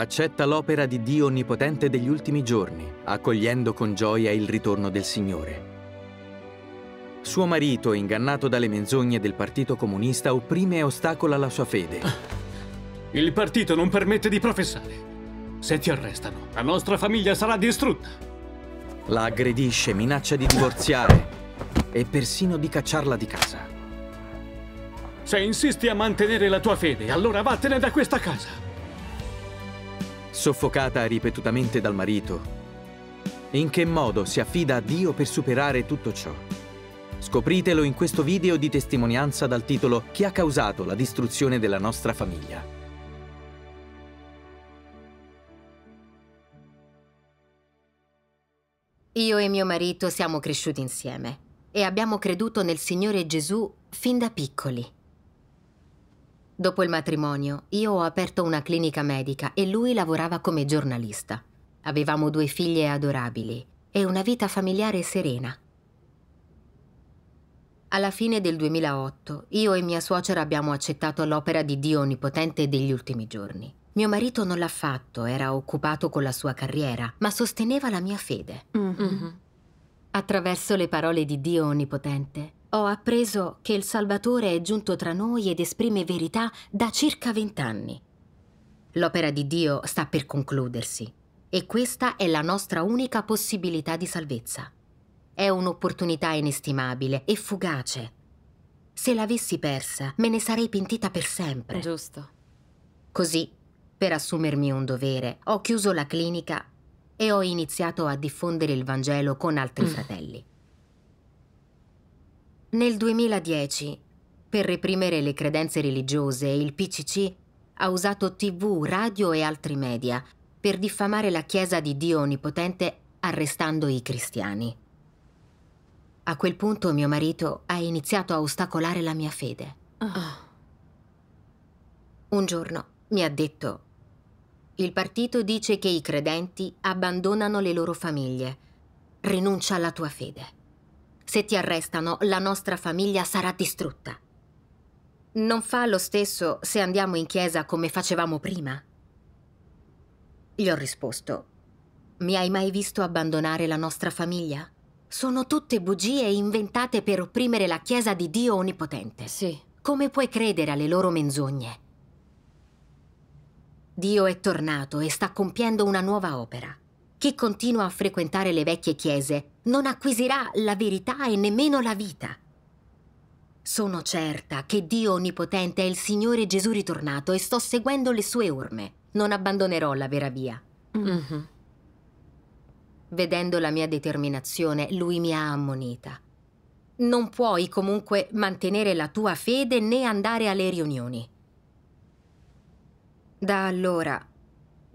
accetta l'opera di Dio Onnipotente degli ultimi giorni, accogliendo con gioia il ritorno del Signore. Suo marito, ingannato dalle menzogne del Partito Comunista, opprime e ostacola la sua fede. Il partito non permette di professare. Se ti arrestano, la nostra famiglia sarà distrutta. La aggredisce, minaccia di divorziare e persino di cacciarla di casa. Se insisti a mantenere la tua fede, allora vattene da questa casa soffocata ripetutamente dal marito. In che modo si affida a Dio per superare tutto ciò? Scopritelo in questo video di testimonianza dal titolo Chi ha causato la distruzione della nostra famiglia? Io e mio marito siamo cresciuti insieme e abbiamo creduto nel Signore Gesù fin da piccoli. Dopo il matrimonio, io ho aperto una clinica medica e lui lavorava come giornalista. Avevamo due figlie adorabili e una vita familiare serena. Alla fine del 2008, io e mia suocera abbiamo accettato l'opera di Dio Onnipotente degli ultimi giorni. Mio marito non l'ha fatto, era occupato con la sua carriera, ma sosteneva la mia fede. Mm -hmm. Attraverso le parole di Dio Onnipotente, ho appreso che il Salvatore è giunto tra noi ed esprime verità da circa vent'anni. L'opera di Dio sta per concludersi e questa è la nostra unica possibilità di salvezza. È un'opportunità inestimabile e fugace. Se l'avessi persa, me ne sarei pentita per sempre. Giusto. Così, per assumermi un dovere, ho chiuso la clinica e ho iniziato a diffondere il Vangelo con altri mm. fratelli. Nel 2010, per reprimere le credenze religiose, il PCC ha usato tv, radio e altri media per diffamare la Chiesa di Dio Onnipotente arrestando i cristiani. A quel punto mio marito ha iniziato a ostacolare la mia fede. Oh. Un giorno mi ha detto, il partito dice che i credenti abbandonano le loro famiglie, rinuncia alla tua fede. Se ti arrestano, la nostra famiglia sarà distrutta. Non fa lo stesso se andiamo in chiesa come facevamo prima? Gli ho risposto. Mi hai mai visto abbandonare la nostra famiglia? Sono tutte bugie inventate per opprimere la Chiesa di Dio Onnipotente. Sì. Come puoi credere alle loro menzogne? Dio è tornato e sta compiendo una nuova opera. Chi continua a frequentare le vecchie chiese non acquisirà la verità e nemmeno la vita. Sono certa che Dio Onnipotente è il Signore Gesù ritornato e sto seguendo le sue orme. Non abbandonerò la vera via. Mm -hmm. Vedendo la mia determinazione, lui mi ha ammonita. Non puoi comunque mantenere la tua fede né andare alle riunioni. Da allora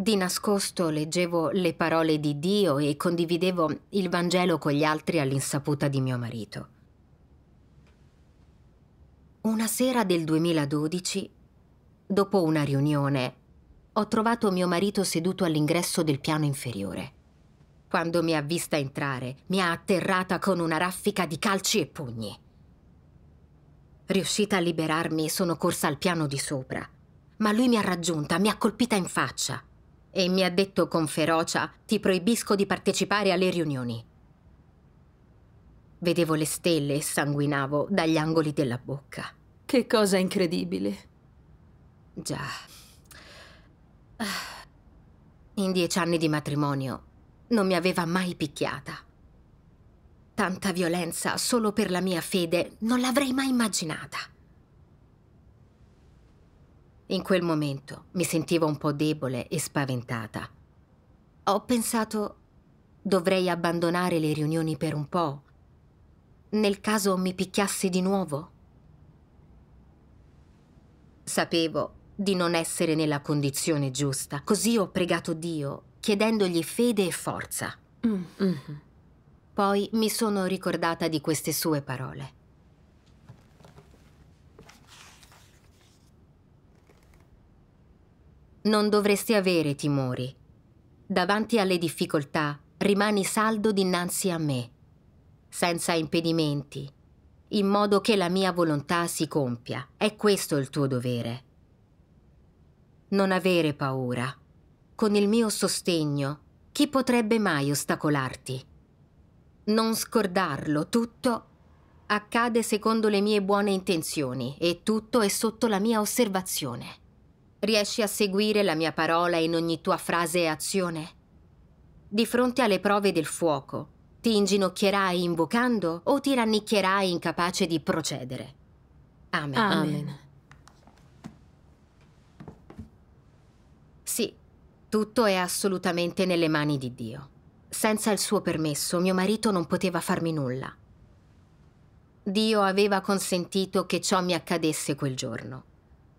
di nascosto leggevo le parole di Dio e condividevo il Vangelo con gli altri all'insaputa di mio marito. Una sera del 2012, dopo una riunione, ho trovato mio marito seduto all'ingresso del piano inferiore. Quando mi ha vista entrare, mi ha atterrata con una raffica di calci e pugni. Riuscita a liberarmi, sono corsa al piano di sopra. Ma lui mi ha raggiunta, mi ha colpita in faccia e mi ha detto con ferocia ti proibisco di partecipare alle riunioni. Vedevo le stelle e sanguinavo dagli angoli della bocca. Che cosa incredibile. Già. Ah. In dieci anni di matrimonio non mi aveva mai picchiata. Tanta violenza solo per la mia fede non l'avrei mai immaginata. In quel momento mi sentivo un po' debole e spaventata. Ho pensato dovrei abbandonare le riunioni per un po'. Nel caso mi picchiasse di nuovo. Sapevo di non essere nella condizione giusta, così ho pregato Dio, chiedendogli fede e forza. Mm -hmm. Poi mi sono ricordata di queste sue parole. Non dovresti avere timori. Davanti alle difficoltà rimani saldo dinanzi a me, senza impedimenti, in modo che la mia volontà si compia. È questo il tuo dovere. Non avere paura. Con il mio sostegno, chi potrebbe mai ostacolarti? Non scordarlo, tutto accade secondo le mie buone intenzioni e tutto è sotto la mia osservazione. Riesci a seguire la mia parola in ogni tua frase e azione? Di fronte alle prove del fuoco, ti inginocchierai invocando o ti rannicchierai incapace di procedere? Amen. Amen. Sì, tutto è assolutamente nelle mani di Dio. Senza il suo permesso, mio marito non poteva farmi nulla. Dio aveva consentito che ciò mi accadesse quel giorno.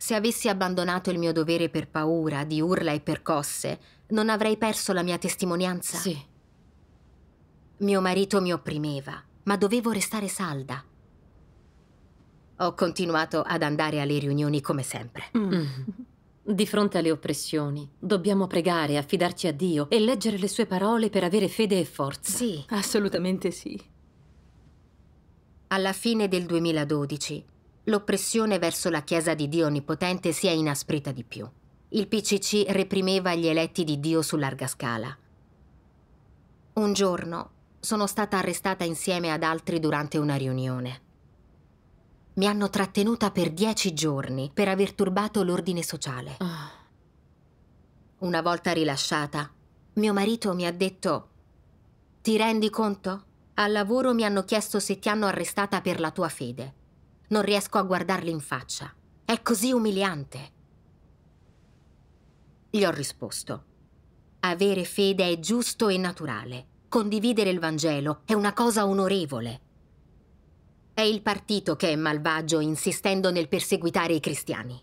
Se avessi abbandonato il mio dovere per paura, di urla e percosse, non avrei perso la mia testimonianza? Sì. Mio marito mi opprimeva, ma dovevo restare salda. Ho continuato ad andare alle riunioni come sempre. Mm. mm. Di fronte alle oppressioni, dobbiamo pregare, affidarci a Dio e leggere le sue parole per avere fede e forza. Sì. Assolutamente sì. Alla fine del 2012 l'oppressione verso la Chiesa di Dio Onnipotente si è inasprita di più. Il PCC reprimeva gli eletti di Dio su larga scala. Un giorno sono stata arrestata insieme ad altri durante una riunione. Mi hanno trattenuta per dieci giorni per aver turbato l'ordine sociale. Ah. Una volta rilasciata, mio marito mi ha detto «Ti rendi conto? Al lavoro mi hanno chiesto se ti hanno arrestata per la tua fede non riesco a guardarli in faccia. È così umiliante. Gli ho risposto. Avere fede è giusto e naturale. Condividere il Vangelo è una cosa onorevole. È il partito che è malvagio insistendo nel perseguitare i cristiani.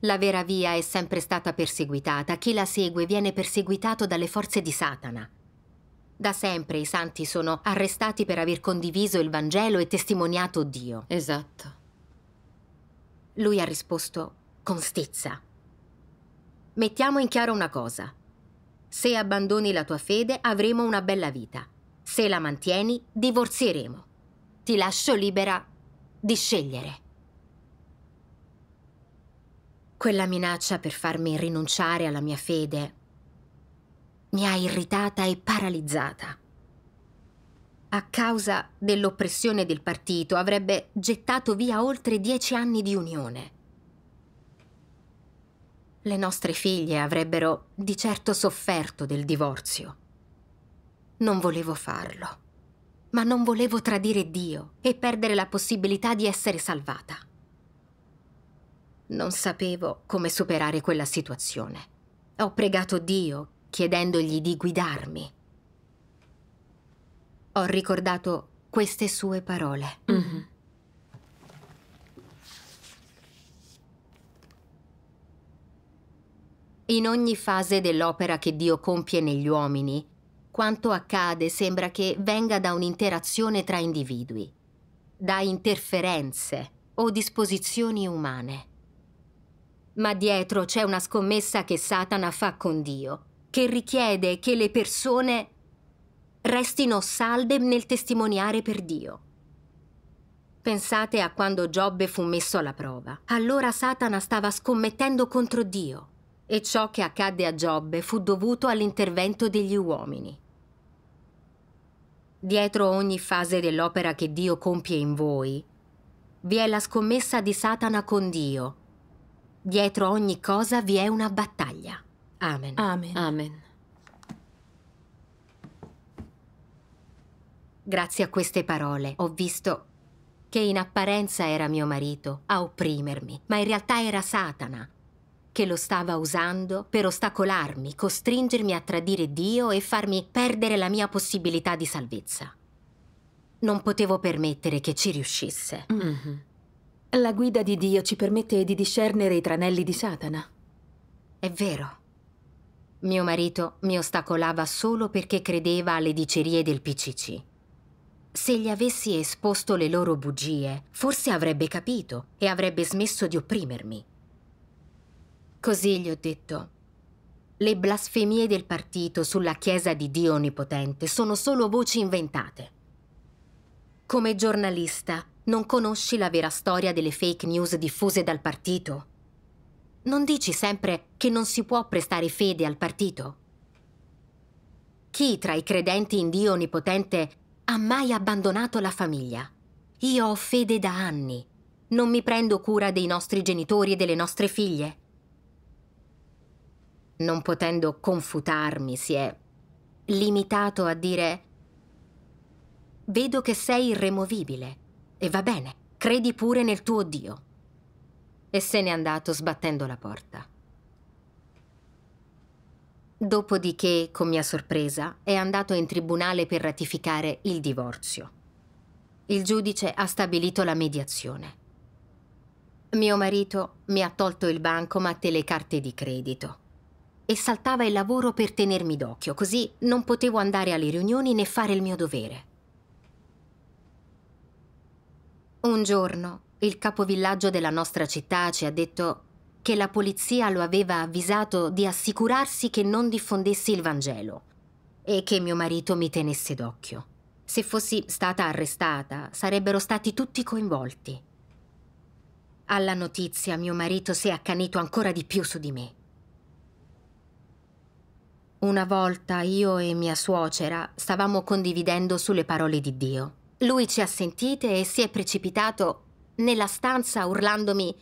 La vera via è sempre stata perseguitata, chi la segue viene perseguitato dalle forze di Satana. Da sempre i santi sono arrestati per aver condiviso il Vangelo e testimoniato Dio. Esatto. Lui ha risposto con stizza. Mettiamo in chiaro una cosa. Se abbandoni la tua fede avremo una bella vita. Se la mantieni divorzieremo. Ti lascio libera di scegliere. Quella minaccia per farmi rinunciare alla mia fede mi ha irritata e paralizzata. A causa dell'oppressione del partito avrebbe gettato via oltre dieci anni di unione. Le nostre figlie avrebbero di certo sofferto del divorzio. Non volevo farlo, ma non volevo tradire Dio e perdere la possibilità di essere salvata. Non sapevo come superare quella situazione. Ho pregato Dio chiedendogli di guidarmi. Ho ricordato queste sue parole. Mm -hmm. In ogni fase dell'opera che Dio compie negli uomini, quanto accade sembra che venga da un'interazione tra individui, da interferenze o disposizioni umane. Ma dietro c'è una scommessa che Satana fa con Dio che richiede che le persone restino salde nel testimoniare per Dio. Pensate a quando Giobbe fu messo alla prova. Allora Satana stava scommettendo contro Dio e ciò che accadde a Giobbe fu dovuto all'intervento degli uomini. Dietro ogni fase dell'opera che Dio compie in voi, vi è la scommessa di Satana con Dio. Dietro ogni cosa vi è una battaglia. Amen. Amen. Amen. Grazie a queste parole ho visto che in apparenza era mio marito a opprimermi, ma in realtà era Satana che lo stava usando per ostacolarmi, costringermi a tradire Dio e farmi perdere la mia possibilità di salvezza. Non potevo permettere che ci riuscisse. Mm -hmm. La guida di Dio ci permette di discernere i tranelli di Satana. È vero. Mio marito mi ostacolava solo perché credeva alle dicerie del PCC. Se gli avessi esposto le loro bugie, forse avrebbe capito e avrebbe smesso di opprimermi. Così gli ho detto, le blasfemie del partito sulla Chiesa di Dio Onnipotente sono solo voci inventate. Come giornalista, non conosci la vera storia delle fake news diffuse dal partito? non dici sempre che non si può prestare fede al partito? Chi tra i credenti in Dio Onnipotente ha mai abbandonato la famiglia? Io ho fede da anni. Non mi prendo cura dei nostri genitori e delle nostre figlie. Non potendo confutarmi, si è limitato a dire Vedo che sei irremovibile. E va bene, credi pure nel tuo Dio e se n'è andato sbattendo la porta. Dopodiché, con mia sorpresa, è andato in tribunale per ratificare il divorzio. Il giudice ha stabilito la mediazione. Mio marito mi ha tolto il bancomat e le carte di credito e saltava il lavoro per tenermi d'occhio, così non potevo andare alle riunioni né fare il mio dovere. Un giorno il capovillaggio della nostra città ci ha detto che la polizia lo aveva avvisato di assicurarsi che non diffondessi il Vangelo e che mio marito mi tenesse d'occhio. Se fossi stata arrestata, sarebbero stati tutti coinvolti. Alla notizia mio marito si è accanito ancora di più su di me. Una volta io e mia suocera stavamo condividendo sulle parole di Dio. Lui ci ha sentite e si è precipitato nella stanza urlandomi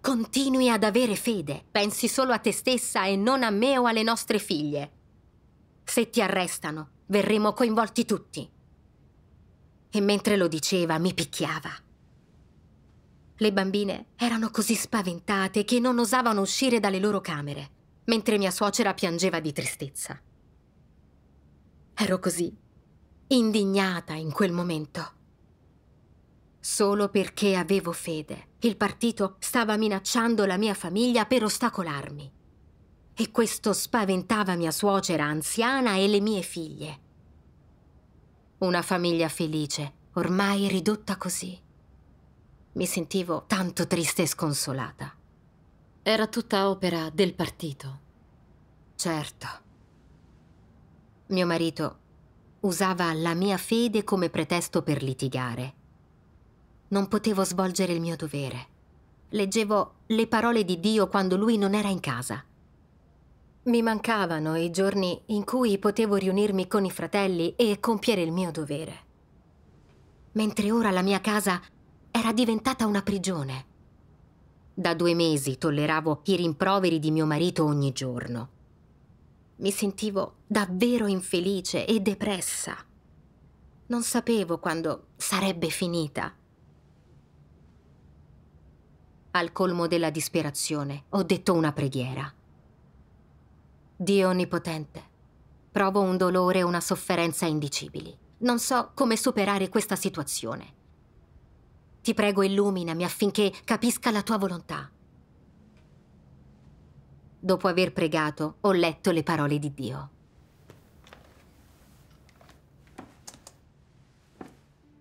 Continui ad avere fede, pensi solo a te stessa e non a me o alle nostre figlie. Se ti arrestano, verremo coinvolti tutti. E mentre lo diceva, mi picchiava. Le bambine erano così spaventate che non osavano uscire dalle loro camere, mentre mia suocera piangeva di tristezza. Ero così, indignata in quel momento. Solo perché avevo fede, il partito stava minacciando la mia famiglia per ostacolarmi. E questo spaventava mia suocera anziana e le mie figlie. Una famiglia felice, ormai ridotta così. Mi sentivo tanto triste e sconsolata. Era tutta opera del partito. Certo. Mio marito usava la mia fede come pretesto per litigare non potevo svolgere il mio dovere. Leggevo le parole di Dio quando lui non era in casa. Mi mancavano i giorni in cui potevo riunirmi con i fratelli e compiere il mio dovere. Mentre ora la mia casa era diventata una prigione. Da due mesi tolleravo i rimproveri di mio marito ogni giorno. Mi sentivo davvero infelice e depressa. Non sapevo quando sarebbe finita. Al colmo della disperazione ho detto una preghiera. Dio Onnipotente, provo un dolore e una sofferenza indicibili. Non so come superare questa situazione. Ti prego illuminami affinché capisca la tua volontà. Dopo aver pregato, ho letto le parole di Dio.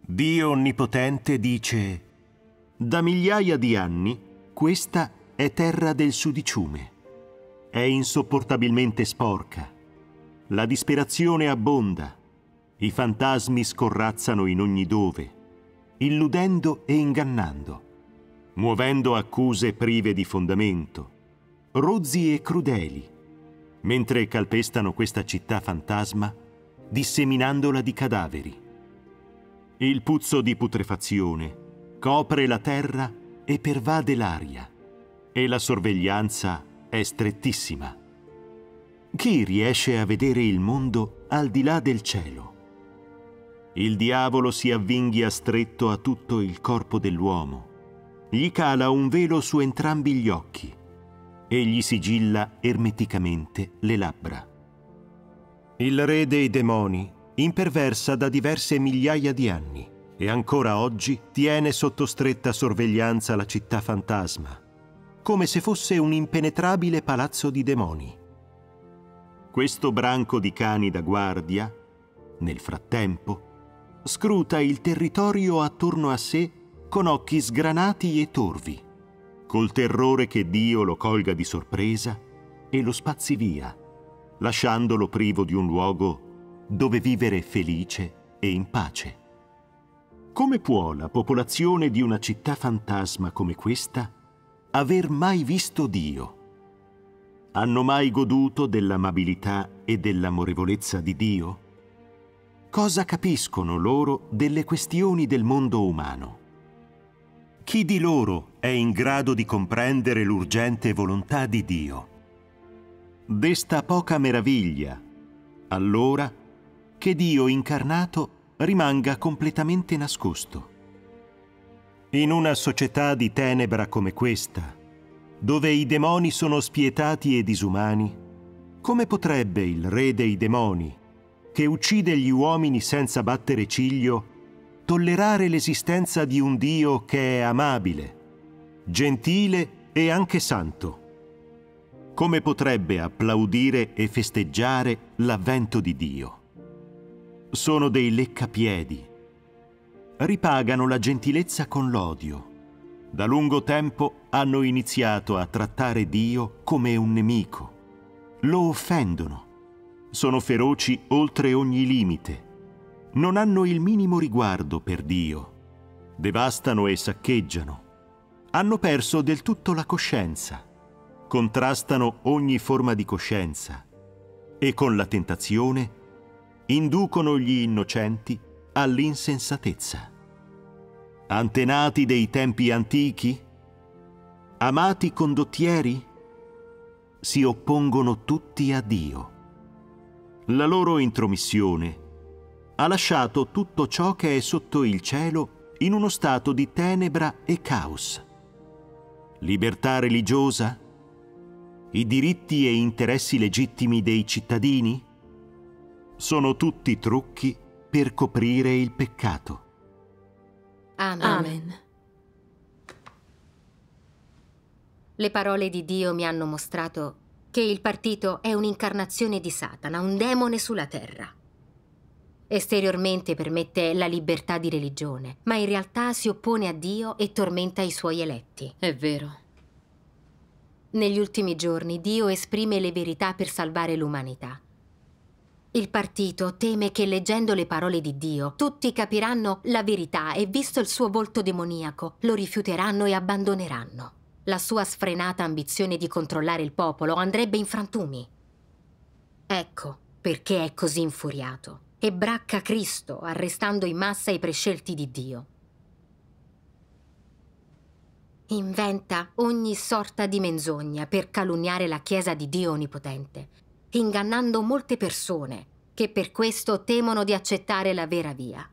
Dio Onnipotente dice da migliaia di anni questa è terra del sudiciume. È insopportabilmente sporca. La disperazione abbonda. I fantasmi scorrazzano in ogni dove, illudendo e ingannando, muovendo accuse prive di fondamento, rozzi e crudeli, mentre calpestano questa città fantasma, disseminandola di cadaveri. Il puzzo di putrefazione, copre la terra e pervade l'aria, e la sorveglianza è strettissima. Chi riesce a vedere il mondo al di là del cielo? Il diavolo si avvinghia stretto a tutto il corpo dell'uomo, gli cala un velo su entrambi gli occhi e gli sigilla ermeticamente le labbra. Il re dei demoni imperversa da diverse migliaia di anni e ancora oggi tiene sotto stretta sorveglianza la città fantasma, come se fosse un impenetrabile palazzo di demoni. Questo branco di cani da guardia, nel frattempo, scruta il territorio attorno a sé con occhi sgranati e torvi, col terrore che Dio lo colga di sorpresa e lo spazzi via, lasciandolo privo di un luogo dove vivere felice e in pace. Come può la popolazione di una città fantasma come questa aver mai visto Dio? Hanno mai goduto dell'amabilità e dell'amorevolezza di Dio? Cosa capiscono loro delle questioni del mondo umano? Chi di loro è in grado di comprendere l'urgente volontà di Dio? Desta poca meraviglia, allora, che Dio incarnato rimanga completamente nascosto. In una società di tenebra come questa, dove i demoni sono spietati e disumani, come potrebbe il re dei demoni, che uccide gli uomini senza battere ciglio, tollerare l'esistenza di un Dio che è amabile, gentile e anche santo? Come potrebbe applaudire e festeggiare l'avvento di Dio? sono dei leccapiedi. Ripagano la gentilezza con l'odio. Da lungo tempo hanno iniziato a trattare Dio come un nemico. Lo offendono. Sono feroci oltre ogni limite. Non hanno il minimo riguardo per Dio. Devastano e saccheggiano. Hanno perso del tutto la coscienza. Contrastano ogni forma di coscienza. E con la tentazione inducono gli innocenti all'insensatezza. Antenati dei tempi antichi? Amati condottieri? Si oppongono tutti a Dio. La loro intromissione ha lasciato tutto ciò che è sotto il cielo in uno stato di tenebra e caos. Libertà religiosa? I diritti e interessi legittimi dei cittadini? sono tutti trucchi per coprire il peccato. Amen. Amen. Le parole di Dio mi hanno mostrato che il partito è un'incarnazione di Satana, un demone sulla terra. Esteriormente permette la libertà di religione, ma in realtà si oppone a Dio e tormenta i suoi eletti. È vero. Negli ultimi giorni Dio esprime le verità per salvare l'umanità il partito teme che leggendo le parole di Dio tutti capiranno la verità e visto il suo volto demoniaco lo rifiuteranno e abbandoneranno. La sua sfrenata ambizione di controllare il popolo andrebbe in frantumi. Ecco perché è così infuriato e bracca Cristo arrestando in massa i prescelti di Dio. Inventa ogni sorta di menzogna per calunniare la Chiesa di Dio Onnipotente ingannando molte persone che per questo temono di accettare la vera via.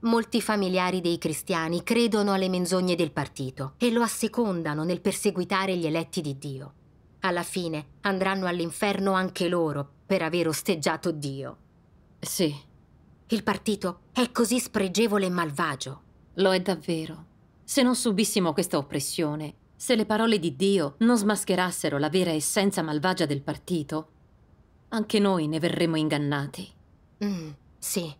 Molti familiari dei cristiani credono alle menzogne del partito e lo assecondano nel perseguitare gli eletti di Dio. Alla fine andranno all'inferno anche loro per aver osteggiato Dio. Sì. Il partito è così spregevole e malvagio. Lo è davvero. Se non subissimo questa oppressione, se le parole di Dio non smascherassero la vera essenza malvagia del partito, anche noi ne verremo ingannati. Mm, sì.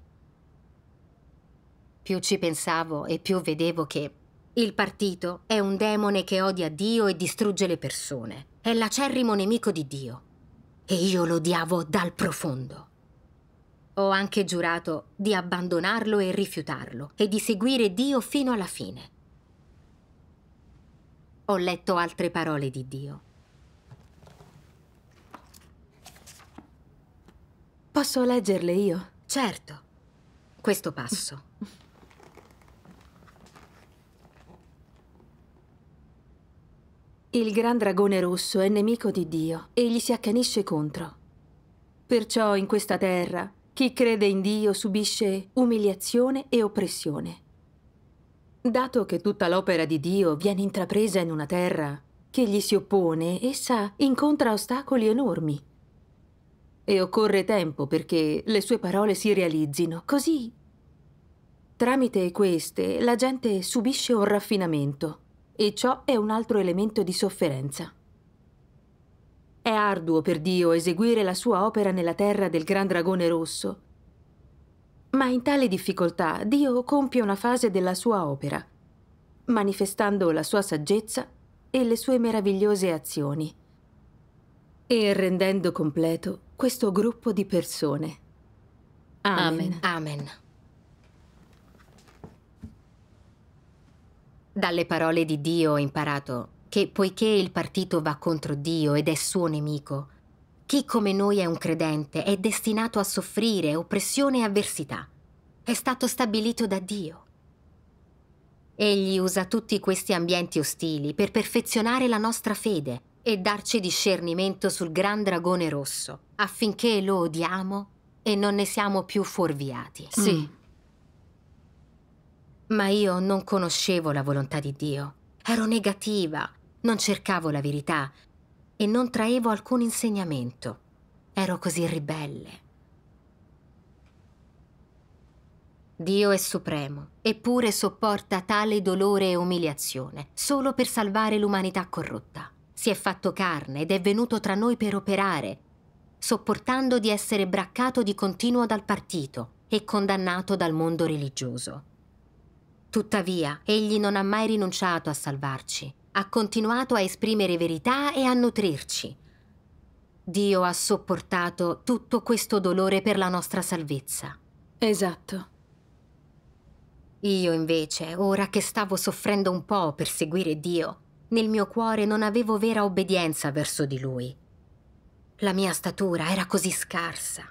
Più ci pensavo e più vedevo che il partito è un demone che odia Dio e distrugge le persone. È l'acerrimo nemico di Dio. E io lo odiavo dal profondo. Ho anche giurato di abbandonarlo e rifiutarlo e di seguire Dio fino alla fine. Ho letto altre parole di Dio Posso leggerle io? Certo. Questo passo. Il gran dragone rosso è nemico di Dio e gli si accanisce contro. Perciò in questa terra chi crede in Dio subisce umiliazione e oppressione. Dato che tutta l'opera di Dio viene intrapresa in una terra che gli si oppone, essa incontra ostacoli enormi e occorre tempo perché le sue parole si realizzino. Così, tramite queste, la gente subisce un raffinamento e ciò è un altro elemento di sofferenza. È arduo per Dio eseguire la sua opera nella terra del Gran Dragone Rosso, ma in tale difficoltà Dio compie una fase della sua opera, manifestando la sua saggezza e le sue meravigliose azioni e rendendo completo questo gruppo di persone. Amen. Amen. Dalle parole di Dio ho imparato che poiché il partito va contro Dio ed è suo nemico, chi come noi è un credente è destinato a soffrire oppressione e avversità. È stato stabilito da Dio. Egli usa tutti questi ambienti ostili per perfezionare la nostra fede e darci discernimento sul gran dragone rosso, affinché lo odiamo e non ne siamo più fuorviati. Sì. Mm. Ma io non conoscevo la volontà di Dio. Ero negativa, non cercavo la verità e non traevo alcun insegnamento. Ero così ribelle. Dio è supremo, eppure sopporta tale dolore e umiliazione solo per salvare l'umanità corrotta si è fatto carne ed è venuto tra noi per operare, sopportando di essere braccato di continuo dal partito e condannato dal mondo religioso. Tuttavia, egli non ha mai rinunciato a salvarci, ha continuato a esprimere verità e a nutrirci. Dio ha sopportato tutto questo dolore per la nostra salvezza. Esatto. Io invece, ora che stavo soffrendo un po' per seguire Dio, nel mio cuore non avevo vera obbedienza verso di lui. La mia statura era così scarsa.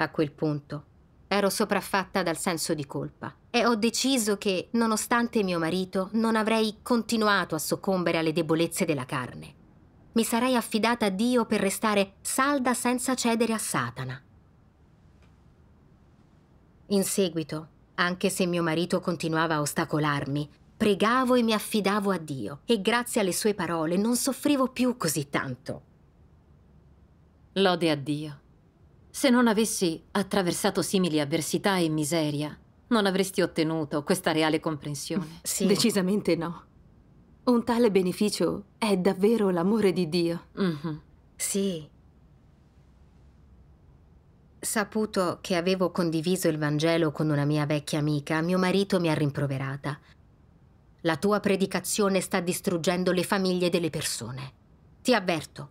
A quel punto ero sopraffatta dal senso di colpa e ho deciso che, nonostante mio marito, non avrei continuato a soccombere alle debolezze della carne. Mi sarei affidata a Dio per restare salda senza cedere a Satana. In seguito anche se mio marito continuava a ostacolarmi, pregavo e mi affidavo a Dio e grazie alle sue parole non soffrivo più così tanto. Lode a Dio. Se non avessi attraversato simili avversità e miseria, non avresti ottenuto questa reale comprensione. Sì. Decisamente no. Un tale beneficio è davvero l'amore di Dio. Mm -hmm. Sì, Saputo che avevo condiviso il Vangelo con una mia vecchia amica, mio marito mi ha rimproverata. La tua predicazione sta distruggendo le famiglie delle persone. Ti avverto,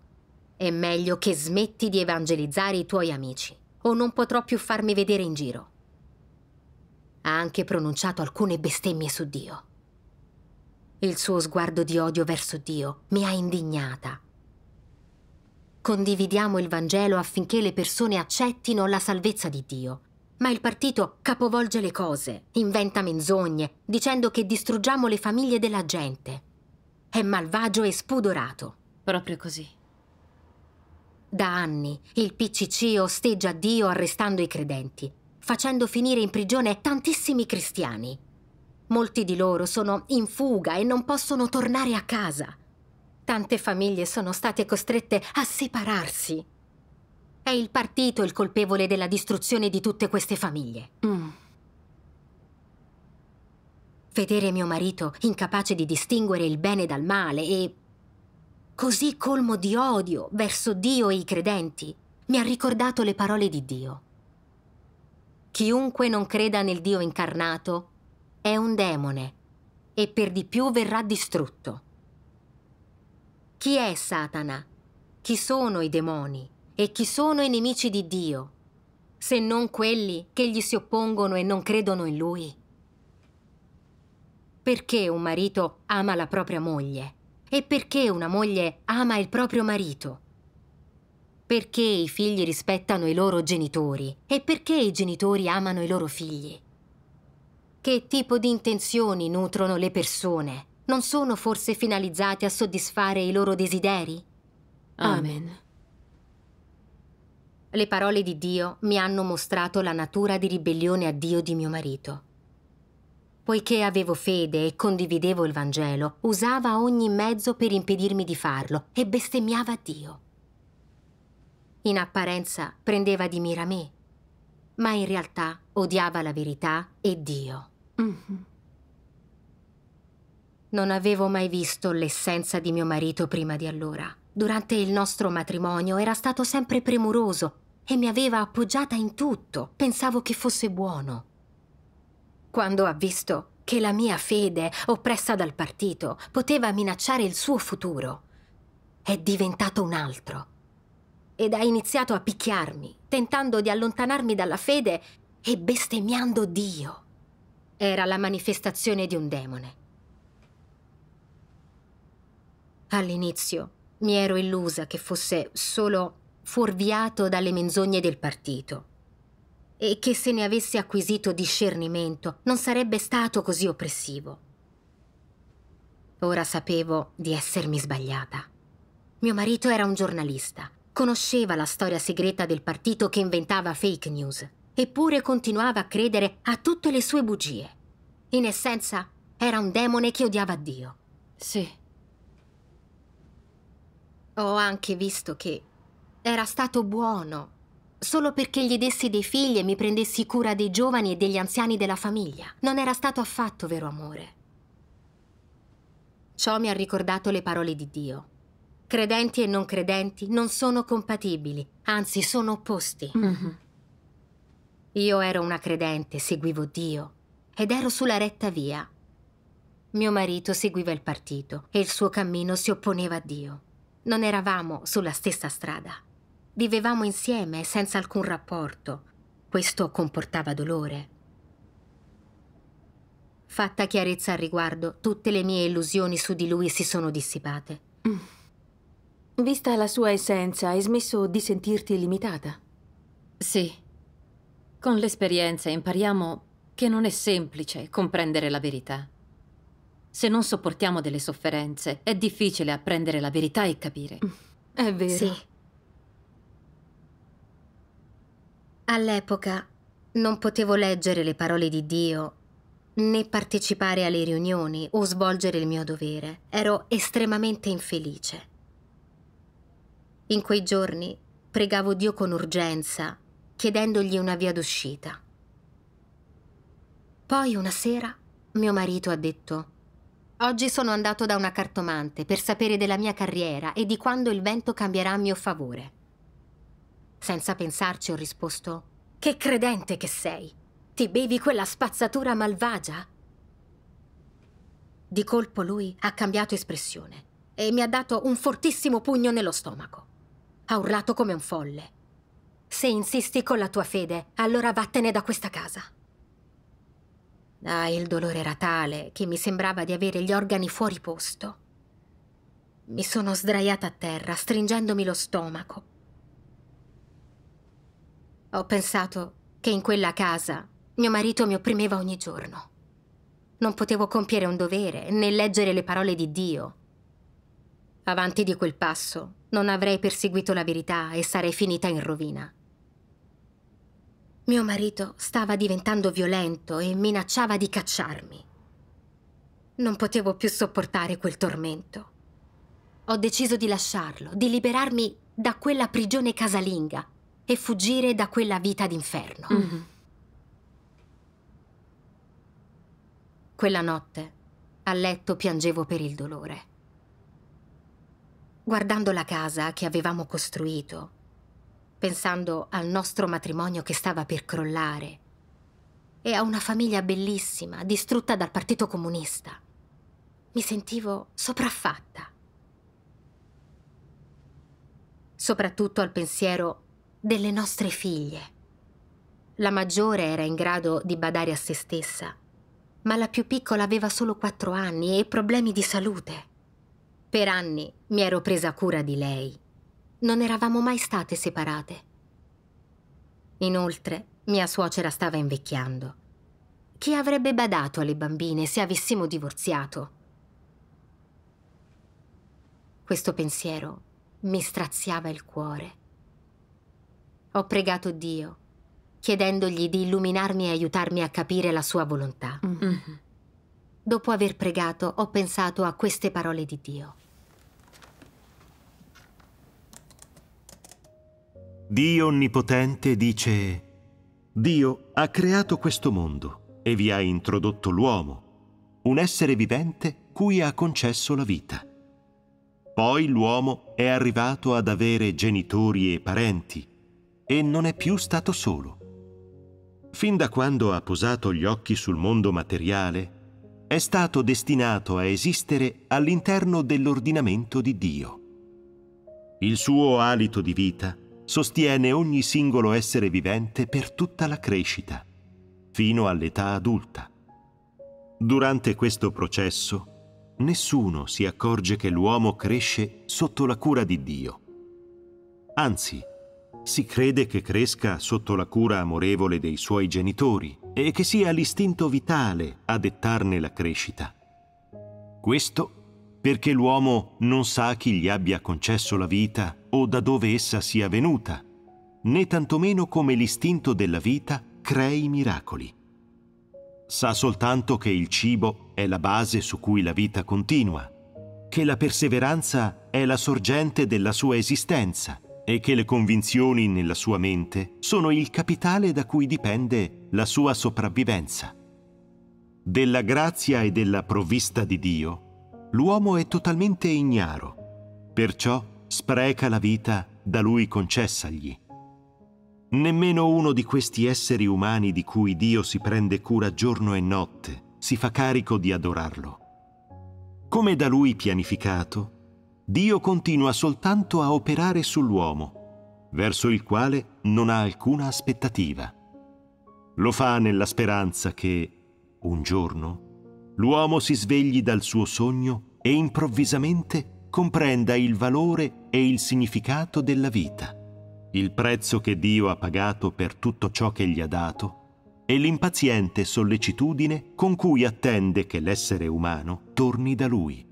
è meglio che smetti di evangelizzare i tuoi amici, o non potrò più farmi vedere in giro. Ha anche pronunciato alcune bestemmie su Dio. Il suo sguardo di odio verso Dio mi ha indignata Condividiamo il Vangelo affinché le persone accettino la salvezza di Dio. Ma il partito capovolge le cose, inventa menzogne, dicendo che distruggiamo le famiglie della gente. È malvagio e spudorato. Proprio così. Da anni il PCC osteggia Dio arrestando i credenti, facendo finire in prigione tantissimi cristiani. Molti di loro sono in fuga e non possono tornare a casa. Tante famiglie sono state costrette a separarsi. È il partito il colpevole della distruzione di tutte queste famiglie. Mm. Vedere mio marito incapace di distinguere il bene dal male e così colmo di odio verso Dio e i credenti mi ha ricordato le parole di Dio. Chiunque non creda nel Dio incarnato è un demone e per di più verrà distrutto. Chi è Satana? Chi sono i demoni? E chi sono i nemici di Dio? Se non quelli che gli si oppongono e non credono in lui? Perché un marito ama la propria moglie? E perché una moglie ama il proprio marito? Perché i figli rispettano i loro genitori? E perché i genitori amano i loro figli? Che tipo di intenzioni nutrono le persone? non sono forse finalizzate a soddisfare i loro desideri? Amen. Le parole di Dio mi hanno mostrato la natura di ribellione a Dio di mio marito. Poiché avevo fede e condividevo il Vangelo, usava ogni mezzo per impedirmi di farlo e bestemmiava Dio. In apparenza prendeva di mira me, ma in realtà odiava la verità e Dio. Mm -hmm. Non avevo mai visto l'essenza di mio marito prima di allora. Durante il nostro matrimonio era stato sempre premuroso e mi aveva appoggiata in tutto. Pensavo che fosse buono. Quando ha visto che la mia fede, oppressa dal partito, poteva minacciare il suo futuro, è diventato un altro. Ed ha iniziato a picchiarmi, tentando di allontanarmi dalla fede e bestemmiando Dio. Era la manifestazione di un demone. All'inizio mi ero illusa che fosse solo fuorviato dalle menzogne del partito e che se ne avesse acquisito discernimento non sarebbe stato così oppressivo. Ora sapevo di essermi sbagliata. Mio marito era un giornalista, conosceva la storia segreta del partito che inventava fake news, eppure continuava a credere a tutte le sue bugie. In essenza, era un demone che odiava Dio. Sì, ho anche visto che era stato buono solo perché gli dessi dei figli e mi prendessi cura dei giovani e degli anziani della famiglia. Non era stato affatto vero amore. Ciò mi ha ricordato le parole di Dio. Credenti e non credenti non sono compatibili, anzi sono opposti. Mm -hmm. Io ero una credente, seguivo Dio ed ero sulla retta via. Mio marito seguiva il partito e il suo cammino si opponeva a Dio. Non eravamo sulla stessa strada. Vivevamo insieme senza alcun rapporto. Questo comportava dolore. Fatta chiarezza al riguardo, tutte le mie illusioni su di lui si sono dissipate. Mm. Vista la sua essenza, hai smesso di sentirti limitata? Sì. Con l'esperienza impariamo che non è semplice comprendere la verità. Se non sopportiamo delle sofferenze, è difficile apprendere la verità e capire. Mm, è vero. Sì. All'epoca non potevo leggere le parole di Dio né partecipare alle riunioni o svolgere il mio dovere. Ero estremamente infelice. In quei giorni pregavo Dio con urgenza, chiedendogli una via d'uscita. Poi una sera mio marito ha detto Oggi sono andato da una cartomante per sapere della mia carriera e di quando il vento cambierà a mio favore. Senza pensarci ho risposto, che credente che sei! Ti bevi quella spazzatura malvagia? Di colpo lui ha cambiato espressione e mi ha dato un fortissimo pugno nello stomaco. Ha urlato come un folle. Se insisti con la tua fede, allora vattene da questa casa. Ah, il dolore era tale che mi sembrava di avere gli organi fuori posto. Mi sono sdraiata a terra, stringendomi lo stomaco. Ho pensato che in quella casa mio marito mi opprimeva ogni giorno. Non potevo compiere un dovere né leggere le parole di Dio. Avanti di quel passo non avrei perseguito la verità e sarei finita in rovina. Mio marito stava diventando violento e minacciava di cacciarmi. Non potevo più sopportare quel tormento. Ho deciso di lasciarlo, di liberarmi da quella prigione casalinga e fuggire da quella vita d'inferno. Mm -hmm. Quella notte, a letto, piangevo per il dolore. Guardando la casa che avevamo costruito, pensando al nostro matrimonio che stava per crollare e a una famiglia bellissima distrutta dal Partito Comunista. Mi sentivo sopraffatta. Soprattutto al pensiero delle nostre figlie. La maggiore era in grado di badare a se stessa, ma la più piccola aveva solo quattro anni e problemi di salute. Per anni mi ero presa cura di lei non eravamo mai state separate. Inoltre, mia suocera stava invecchiando. Chi avrebbe badato alle bambine se avessimo divorziato? Questo pensiero mi straziava il cuore. Ho pregato Dio, chiedendogli di illuminarmi e aiutarmi a capire la sua volontà. Mm -hmm. Dopo aver pregato, ho pensato a queste parole di Dio. Dio Onnipotente dice, Dio ha creato questo mondo e vi ha introdotto l'uomo, un essere vivente cui ha concesso la vita. Poi l'uomo è arrivato ad avere genitori e parenti e non è più stato solo. Fin da quando ha posato gli occhi sul mondo materiale, è stato destinato a esistere all'interno dell'ordinamento di Dio. Il suo alito di vita è sostiene ogni singolo essere vivente per tutta la crescita, fino all'età adulta. Durante questo processo, nessuno si accorge che l'uomo cresce sotto la cura di Dio. Anzi, si crede che cresca sotto la cura amorevole dei suoi genitori e che sia l'istinto vitale a dettarne la crescita. Questo perché l'uomo non sa chi gli abbia concesso la vita o da dove essa sia venuta, né tantomeno come l'istinto della vita crei miracoli. Sa soltanto che il cibo è la base su cui la vita continua, che la perseveranza è la sorgente della sua esistenza e che le convinzioni nella sua mente sono il capitale da cui dipende la sua sopravvivenza. Della grazia e della provvista di Dio, l'uomo è totalmente ignaro, perciò spreca la vita da lui concessagli. Nemmeno uno di questi esseri umani di cui Dio si prende cura giorno e notte si fa carico di adorarlo. Come da lui pianificato, Dio continua soltanto a operare sull'uomo, verso il quale non ha alcuna aspettativa. Lo fa nella speranza che, un giorno, l'uomo si svegli dal suo sogno e improvvisamente comprenda il valore e il significato della vita, il prezzo che Dio ha pagato per tutto ciò che gli ha dato e l'impaziente sollecitudine con cui attende che l'essere umano torni da lui.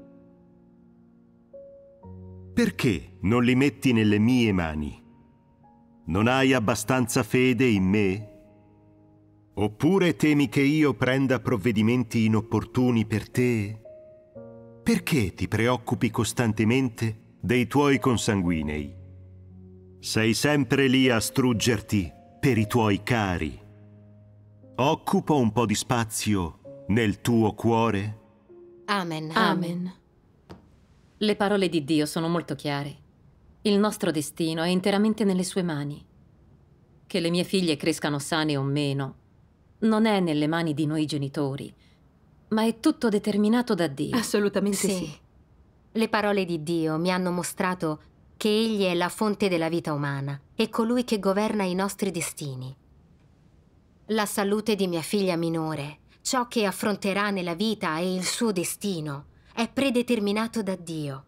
Perché non li metti nelle mie mani? Non hai abbastanza fede in me? Oppure temi che io prenda provvedimenti inopportuni per te? Perché ti preoccupi costantemente dei tuoi consanguinei? Sei sempre lì a struggerti per i tuoi cari. Occupa un po' di spazio nel tuo cuore? Amen. Amen. Le parole di Dio sono molto chiare. Il nostro destino è interamente nelle sue mani. Che le mie figlie crescano sane o meno, non è nelle mani di noi genitori, ma è tutto determinato da Dio. Assolutamente sì. sì. Le parole di Dio mi hanno mostrato che Egli è la fonte della vita umana e colui che governa i nostri destini. La salute di mia figlia minore, ciò che affronterà nella vita e il suo destino, è predeterminato da Dio.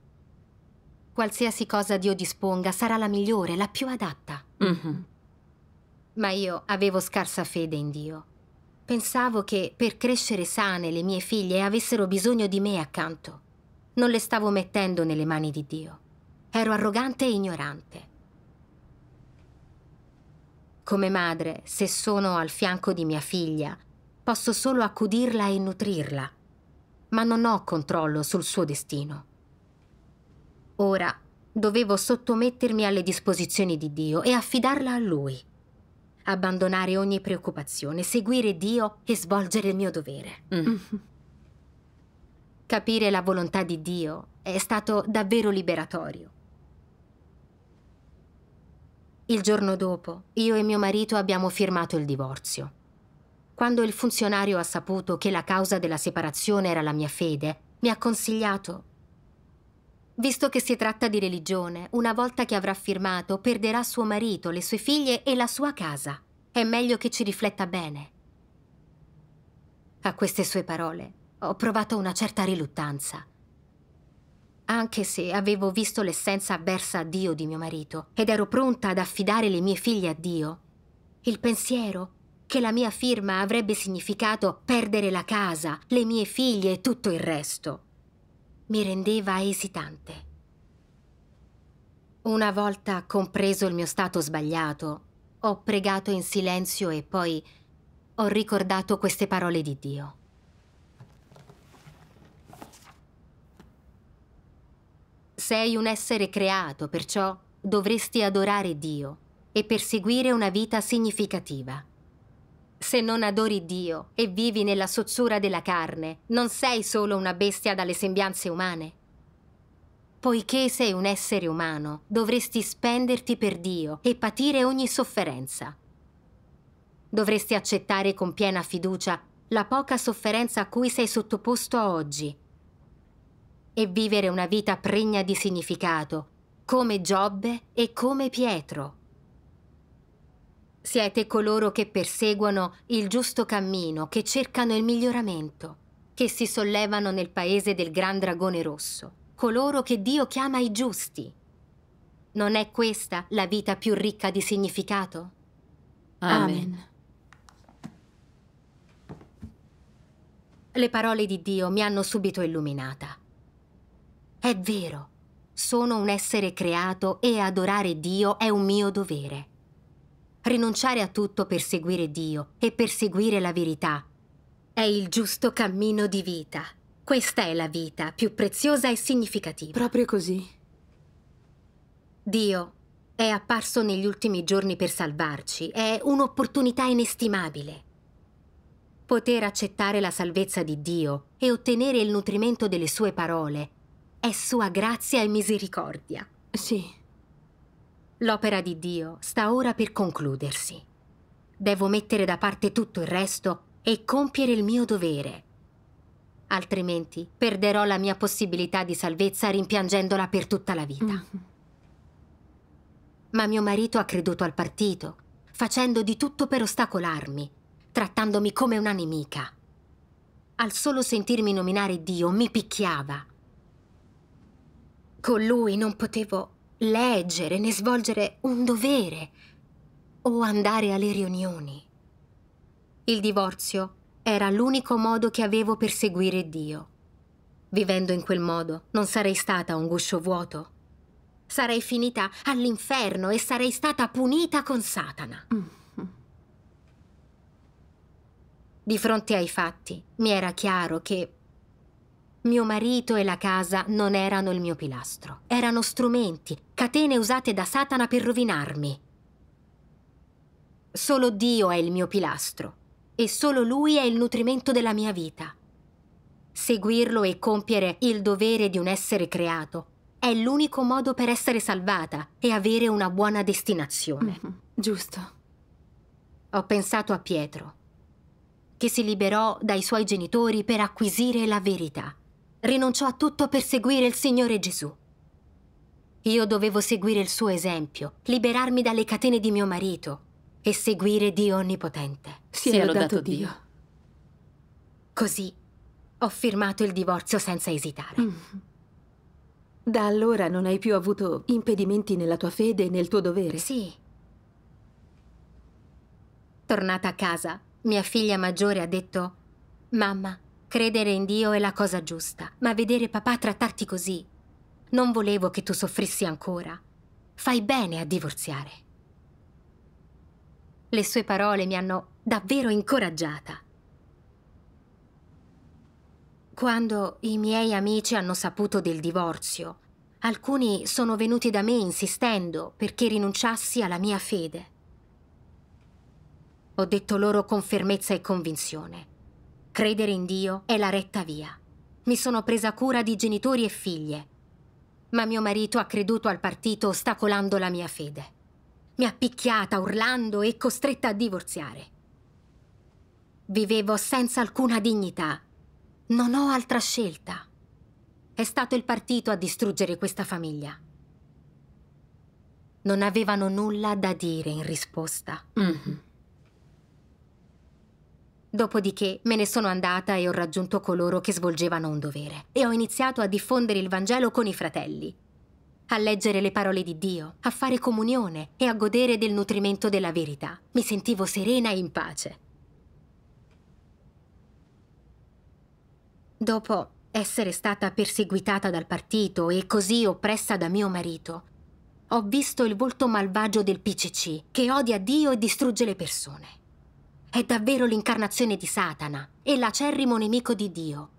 Qualsiasi cosa Dio disponga sarà la migliore, la più adatta. Mm -hmm. Ma io avevo scarsa fede in Dio Pensavo che per crescere sane le mie figlie avessero bisogno di me accanto. Non le stavo mettendo nelle mani di Dio. Ero arrogante e ignorante. Come madre, se sono al fianco di mia figlia, posso solo accudirla e nutrirla, ma non ho controllo sul suo destino. Ora dovevo sottomettermi alle disposizioni di Dio e affidarla a Lui abbandonare ogni preoccupazione, seguire Dio e svolgere il mio dovere. Mm. mm. Capire la volontà di Dio è stato davvero liberatorio. Il giorno dopo, io e mio marito abbiamo firmato il divorzio. Quando il funzionario ha saputo che la causa della separazione era la mia fede, mi ha consigliato Visto che si tratta di religione, una volta che avrà firmato perderà suo marito, le sue figlie e la sua casa. È meglio che ci rifletta bene. A queste sue parole ho provato una certa riluttanza. Anche se avevo visto l'essenza avversa a Dio di mio marito ed ero pronta ad affidare le mie figlie a Dio, il pensiero che la mia firma avrebbe significato perdere la casa, le mie figlie e tutto il resto mi rendeva esitante. Una volta compreso il mio stato sbagliato, ho pregato in silenzio e poi ho ricordato queste parole di Dio. Sei un essere creato, perciò dovresti adorare Dio e perseguire una vita significativa. Se non adori Dio e vivi nella sozzura della carne, non sei solo una bestia dalle sembianze umane. Poiché sei un essere umano, dovresti spenderti per Dio e patire ogni sofferenza. Dovresti accettare con piena fiducia la poca sofferenza a cui sei sottoposto oggi e vivere una vita pregna di significato, come Giobbe e come Pietro. Siete coloro che perseguono il giusto cammino, che cercano il miglioramento, che si sollevano nel paese del Gran Dragone Rosso, coloro che Dio chiama i giusti. Non è questa la vita più ricca di significato? Amen. Amen. Le parole di Dio mi hanno subito illuminata. È vero, sono un essere creato e adorare Dio è un mio dovere rinunciare a tutto per seguire Dio e per seguire la verità. È il giusto cammino di vita. Questa è la vita più preziosa e significativa. Proprio così. Dio è apparso negli ultimi giorni per salvarci. È un'opportunità inestimabile. Poter accettare la salvezza di Dio e ottenere il nutrimento delle sue parole è sua grazia e misericordia. Sì. L'opera di Dio sta ora per concludersi. Devo mettere da parte tutto il resto e compiere il mio dovere. Altrimenti perderò la mia possibilità di salvezza rimpiangendola per tutta la vita. Mm -hmm. Ma mio marito ha creduto al partito, facendo di tutto per ostacolarmi, trattandomi come una nemica. Al solo sentirmi nominare Dio mi picchiava. Con lui non potevo leggere né svolgere un dovere o andare alle riunioni. Il divorzio era l'unico modo che avevo per seguire Dio. Vivendo in quel modo non sarei stata un guscio vuoto. Sarei finita all'inferno e sarei stata punita con Satana. Mm-hmm. Di fronte ai fatti mi era chiaro che mio marito e la casa non erano il mio pilastro. Erano strumenti, catene usate da Satana per rovinarmi. Solo Dio è il mio pilastro e solo Lui è il nutrimento della mia vita. Seguirlo e compiere il dovere di un essere creato è l'unico modo per essere salvata e avere una buona destinazione. Mm, giusto. Ho pensato a Pietro, che si liberò dai suoi genitori per acquisire la verità rinunciò a tutto per seguire il Signore Gesù. Io dovevo seguire il suo esempio, liberarmi dalle catene di mio marito e seguire Dio Onnipotente. Si, Sia lodato, lodato Dio. Dio. Così ho firmato il divorzio senza esitare. Mm. Da allora non hai più avuto impedimenti nella tua fede e nel tuo dovere? Sì. Tornata a casa, mia figlia maggiore ha detto «Mamma, Credere in Dio è la cosa giusta, ma vedere papà trattarti così. Non volevo che tu soffrissi ancora. Fai bene a divorziare. Le sue parole mi hanno davvero incoraggiata. Quando i miei amici hanno saputo del divorzio, alcuni sono venuti da me insistendo perché rinunciassi alla mia fede. Ho detto loro con fermezza e convinzione Credere in Dio è la retta via. Mi sono presa cura di genitori e figlie, ma mio marito ha creduto al partito ostacolando la mia fede. Mi ha picchiata, urlando e costretta a divorziare. Vivevo senza alcuna dignità. Non ho altra scelta. È stato il partito a distruggere questa famiglia. Non avevano nulla da dire in risposta. Mm -hmm. Dopodiché me ne sono andata e ho raggiunto coloro che svolgevano un dovere e ho iniziato a diffondere il Vangelo con i fratelli, a leggere le parole di Dio, a fare comunione e a godere del nutrimento della verità. Mi sentivo serena e in pace. Dopo essere stata perseguitata dal partito e così oppressa da mio marito, ho visto il volto malvagio del PCC che odia Dio e distrugge le persone è davvero l'incarnazione di Satana e l'acerrimo nemico di Dio.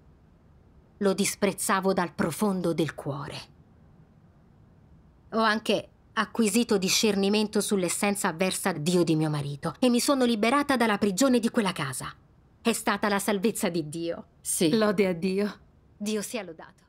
Lo disprezzavo dal profondo del cuore. Ho anche acquisito discernimento sull'essenza avversa a Dio di mio marito e mi sono liberata dalla prigione di quella casa. È stata la salvezza di Dio. Sì. Lode a Dio. Dio sia lodato.